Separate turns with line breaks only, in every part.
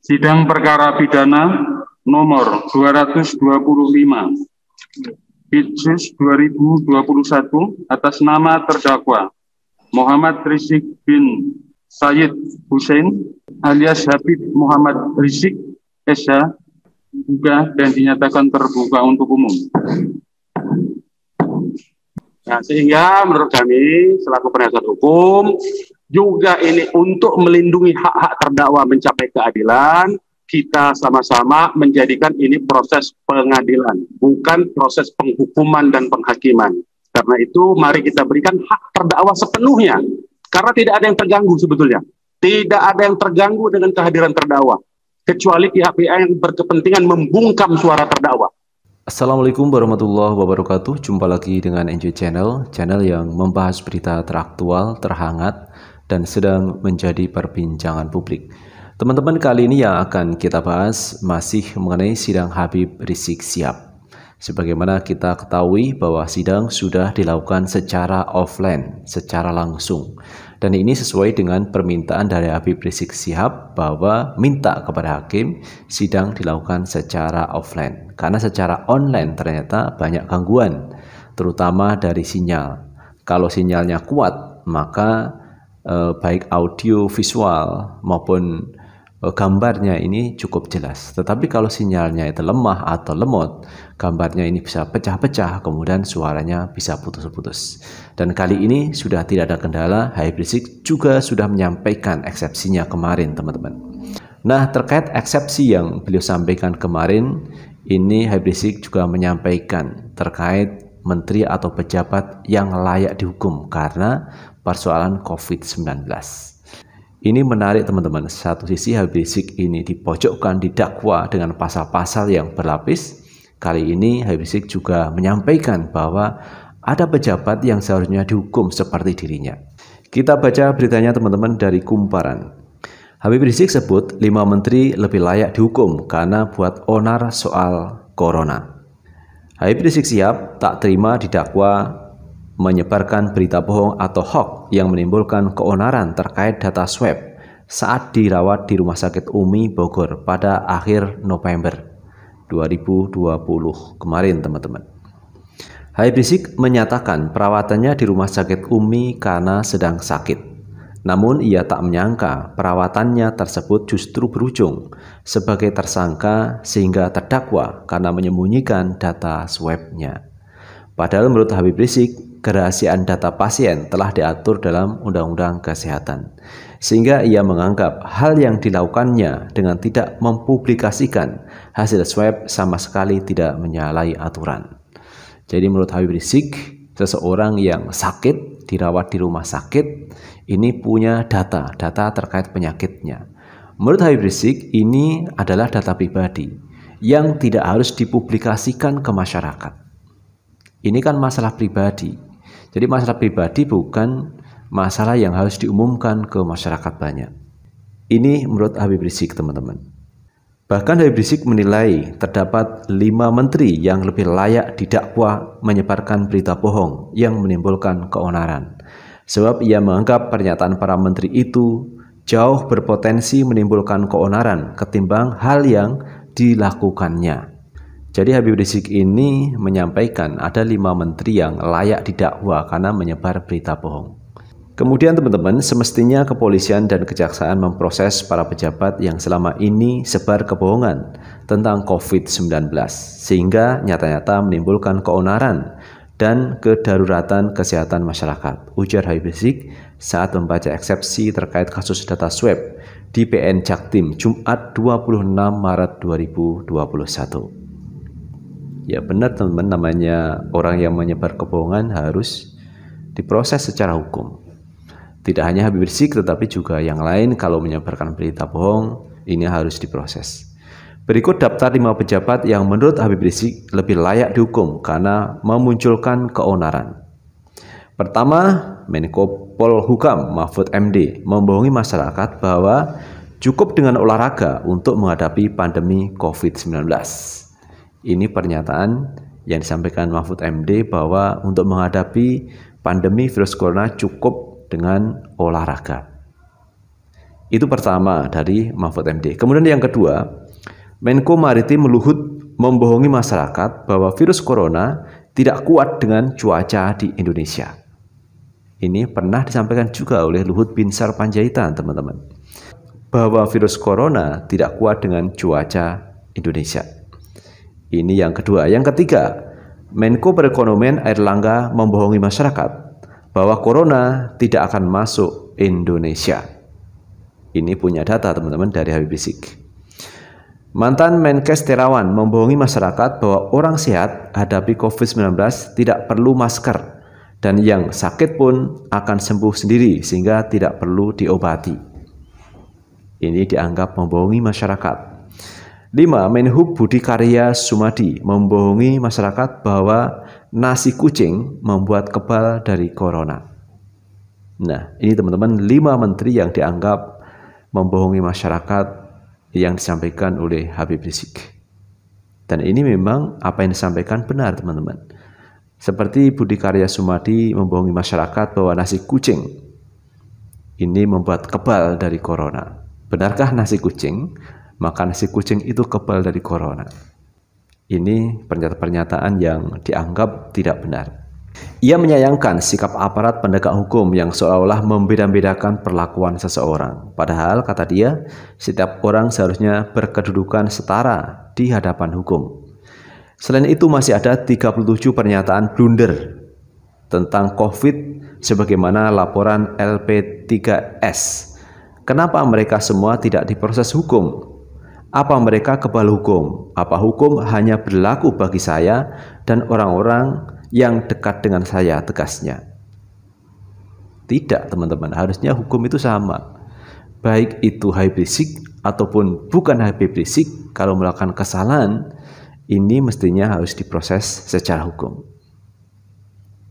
Sidang perkara pidana nomor 225 Bitsus 2021 atas nama terdakwa Muhammad Rizik bin Sayyid Hussein alias Habib Muhammad Rizik Esa juga dan dinyatakan terbuka untuk umum. Nah, sehingga menurut kami selaku penasihat hukum juga ini untuk melindungi hak-hak terdakwa mencapai keadilan, kita sama-sama menjadikan ini proses pengadilan, bukan proses penghukuman dan penghakiman. Karena itu mari kita berikan hak terdakwa sepenuhnya, karena tidak ada yang terganggu sebetulnya. Tidak ada yang terganggu dengan kehadiran terdakwa, kecuali pihak-pihak yang berkepentingan membungkam suara terdakwa. Assalamualaikum warahmatullahi wabarakatuh. Jumpa lagi dengan NJ Channel, channel yang membahas berita teraktual, terhangat, dan sedang menjadi perbincangan publik. Teman-teman, kali ini yang akan kita bahas masih mengenai sidang Habib Rizik Siap. Sebagaimana kita ketahui bahwa sidang sudah dilakukan secara offline, secara langsung. Dan ini sesuai dengan permintaan dari Habib Rizik Sihab bahwa minta kepada hakim sidang dilakukan secara offline. Karena secara online ternyata banyak gangguan, terutama dari sinyal. Kalau sinyalnya kuat, maka eh, baik audio visual maupun eh, gambarnya ini cukup jelas. Tetapi kalau sinyalnya itu lemah atau lemot, gambarnya ini bisa pecah-pecah, kemudian suaranya bisa putus-putus. Dan kali ini sudah tidak ada kendala, Hybrid juga sudah menyampaikan eksepsinya kemarin, teman-teman. Nah, terkait eksepsi yang beliau sampaikan kemarin, ini Hybridic juga menyampaikan terkait menteri atau pejabat yang layak dihukum karena persoalan COVID-19. Ini menarik teman-teman, satu sisi Habib Rizik ini dipojokkan, didakwa dengan pasal-pasal yang berlapis. Kali ini Habib Rizik juga menyampaikan bahwa ada pejabat yang seharusnya dihukum seperti dirinya. Kita baca beritanya teman-teman dari Kumparan. Habib Rizik sebut lima menteri lebih layak dihukum karena buat onar soal corona. Habib Rizik siap tak terima didakwa menyebarkan berita bohong atau hoax yang menimbulkan keonaran terkait data swab saat dirawat di Rumah Sakit Umi Bogor pada akhir November 2020 kemarin teman-teman. Hai Bisik menyatakan perawatannya di Rumah Sakit Umi karena sedang sakit. Namun ia tak menyangka perawatannya tersebut justru berujung sebagai tersangka sehingga terdakwa karena menyembunyikan data swabnya. Padahal menurut Habib Rizik, kerahasiaan data pasien telah diatur dalam Undang-Undang Kesehatan. Sehingga ia menganggap hal yang dilakukannya dengan tidak mempublikasikan hasil swab sama sekali tidak menyalahi aturan. Jadi menurut Habib Rizik, seseorang yang sakit dirawat di rumah sakit ini punya data, data terkait penyakitnya. Menurut Habib Rizik, ini adalah data pribadi yang tidak harus dipublikasikan ke masyarakat. Ini kan masalah pribadi. Jadi masalah pribadi bukan masalah yang harus diumumkan ke masyarakat banyak. Ini menurut Habib Rizik teman-teman. Bahkan Habib Rizik menilai terdapat lima menteri yang lebih layak didakwa menyebarkan berita bohong yang menimbulkan keonaran. Sebab ia menganggap pernyataan para menteri itu jauh berpotensi menimbulkan keonaran ketimbang hal yang dilakukannya. Jadi Habib Rizik ini menyampaikan ada lima menteri yang layak didakwa karena menyebar berita bohong. Kemudian teman-teman, semestinya kepolisian dan kejaksaan memproses para pejabat yang selama ini sebar kebohongan tentang COVID-19 sehingga nyata-nyata menimbulkan keonaran dan kedaruratan kesehatan masyarakat. Ujar Habib Rizik saat membaca eksepsi terkait kasus data swab di PN Jaktim Jumat 26 Maret 2021 ya benar teman-teman namanya orang yang menyebar kebohongan harus diproses secara hukum tidak hanya Habib Rizik tetapi juga yang lain kalau menyebarkan berita bohong ini harus diproses Berikut daftar lima pejabat yang menurut Habib Rizik lebih layak dihukum karena memunculkan keonaran. Pertama, Menko Polhukam Mahfud MD membohongi masyarakat bahwa cukup dengan olahraga untuk menghadapi pandemi COVID-19. Ini pernyataan yang disampaikan Mahfud MD bahwa untuk menghadapi pandemi virus corona cukup dengan olahraga. Itu pertama dari Mahfud MD. Kemudian yang kedua, Menko Maritim Luhut membohongi masyarakat bahwa virus corona tidak kuat dengan cuaca di Indonesia. Ini pernah disampaikan juga oleh Luhut Binsar Panjaitan, teman-teman. Bahwa virus corona tidak kuat dengan cuaca Indonesia. Ini yang kedua. Yang ketiga, Menko Perekonomian Airlangga membohongi masyarakat bahwa corona tidak akan masuk Indonesia. Ini punya data teman-teman dari Habib Rizik. Mantan Menkes Terawan membohongi masyarakat bahwa orang sehat hadapi COVID-19 tidak perlu masker dan yang sakit pun akan sembuh sendiri sehingga tidak perlu diobati. Ini dianggap membohongi masyarakat. 5. Menhub Budi Karya Sumadi membohongi masyarakat bahwa nasi kucing membuat kebal dari corona. Nah, ini teman-teman 5 menteri yang dianggap membohongi masyarakat yang disampaikan oleh Habib Rizik. Dan ini memang apa yang disampaikan benar, teman-teman. Seperti Budi Karya Sumadi membohongi masyarakat bahwa nasi kucing ini membuat kebal dari corona. Benarkah nasi kucing maka si kucing itu kebal dari corona. Ini pernyataan-pernyataan yang dianggap tidak benar. Ia menyayangkan sikap aparat penegak hukum yang seolah-olah membeda-bedakan perlakuan seseorang. Padahal, kata dia, setiap orang seharusnya berkedudukan setara di hadapan hukum. Selain itu, masih ada 37 pernyataan blunder tentang COVID sebagaimana laporan LP3S. Kenapa mereka semua tidak diproses hukum? apa mereka kebal hukum? Apa hukum hanya berlaku bagi saya dan orang-orang yang dekat dengan saya tegasnya? Tidak, teman-teman. Harusnya hukum itu sama. Baik itu Rizik ataupun bukan Rizik kalau melakukan kesalahan, ini mestinya harus diproses secara hukum.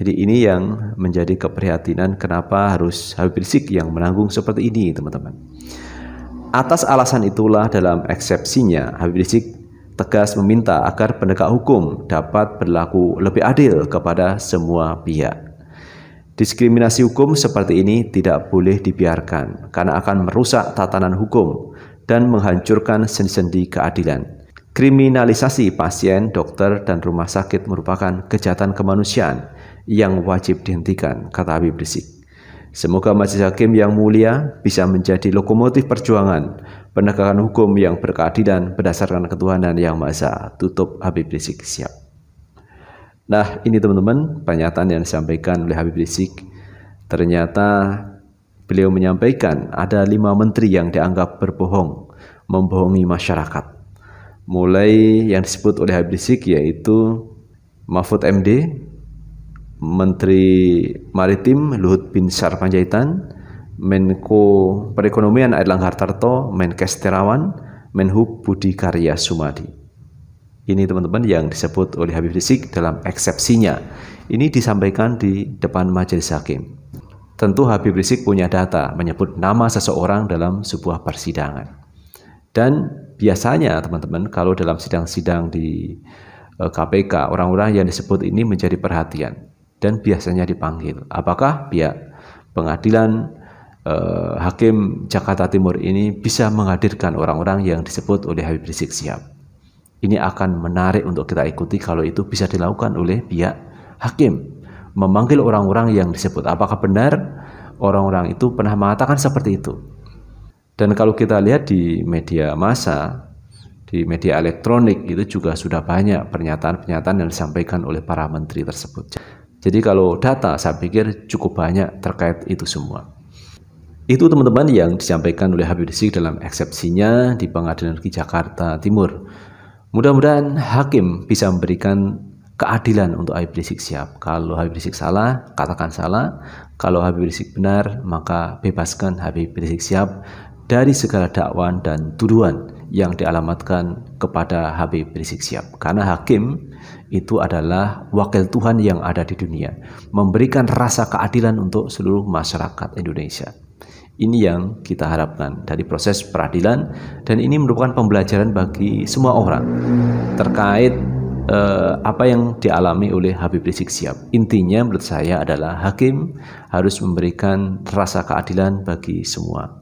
Jadi ini yang menjadi keprihatinan kenapa harus Habib Rizik yang menanggung seperti ini, teman-teman. Atas alasan itulah dalam eksepsinya Habib Rizik tegas meminta agar penegak hukum dapat berlaku lebih adil kepada semua pihak. Diskriminasi hukum seperti ini tidak boleh dibiarkan karena akan merusak tatanan hukum dan menghancurkan sendi-sendi keadilan. Kriminalisasi pasien, dokter, dan rumah sakit merupakan kejahatan kemanusiaan yang wajib dihentikan, kata Habib Rizik. Semoga Majelis Hakim yang mulia bisa menjadi lokomotif perjuangan, penegakan hukum yang berkeadilan berdasarkan ketuhanan yang Maha esa. Tutup Habib Rizik siap. Nah, ini teman-teman pernyataan yang disampaikan oleh Habib Rizik. Ternyata beliau menyampaikan ada lima menteri yang dianggap berbohong, membohongi masyarakat. Mulai yang disebut oleh Habib Rizik yaitu Mahfud MD, Menteri Maritim Luhut Bin Sarpanjaitan, Menko Perekonomian Airlangga Hartarto, Menkes Terawan, Menhub Budi Karya Sumadi. Ini teman-teman yang disebut oleh Habib Rizik dalam eksepsinya. Ini disampaikan di depan majelis hakim. Tentu Habib Rizik punya data menyebut nama seseorang dalam sebuah persidangan. Dan biasanya teman-teman kalau dalam sidang-sidang di KPK, eh, orang-orang yang disebut ini menjadi perhatian dan biasanya dipanggil. Apakah pihak pengadilan eh, hakim Jakarta Timur ini bisa menghadirkan orang-orang yang disebut oleh Habib Rizik Sihab? Ini akan menarik untuk kita ikuti kalau itu bisa dilakukan oleh pihak hakim memanggil orang-orang yang disebut. Apakah benar orang-orang itu pernah mengatakan seperti itu? Dan kalau kita lihat di media massa, di media elektronik itu juga sudah banyak pernyataan-pernyataan yang disampaikan oleh para menteri tersebut. Jadi kalau data saya pikir cukup banyak terkait itu semua. Itu teman-teman yang disampaikan oleh Habib Rizik dalam eksepsinya di Pengadilan Negeri Jakarta Timur. Mudah-mudahan hakim bisa memberikan keadilan untuk Habib Rizik siap. Kalau Habib Rizik salah, katakan salah. Kalau Habib Rizik benar, maka bebaskan Habib Rizik siap dari segala dakwaan dan tuduhan yang dialamatkan kepada Habib Rizik Siap. Karena hakim itu adalah wakil Tuhan yang ada di dunia, memberikan rasa keadilan untuk seluruh masyarakat Indonesia. Ini yang kita harapkan dari proses peradilan dan ini merupakan pembelajaran bagi semua orang terkait eh, apa yang dialami oleh Habib Rizik Siap. Intinya menurut saya adalah hakim harus memberikan rasa keadilan bagi semua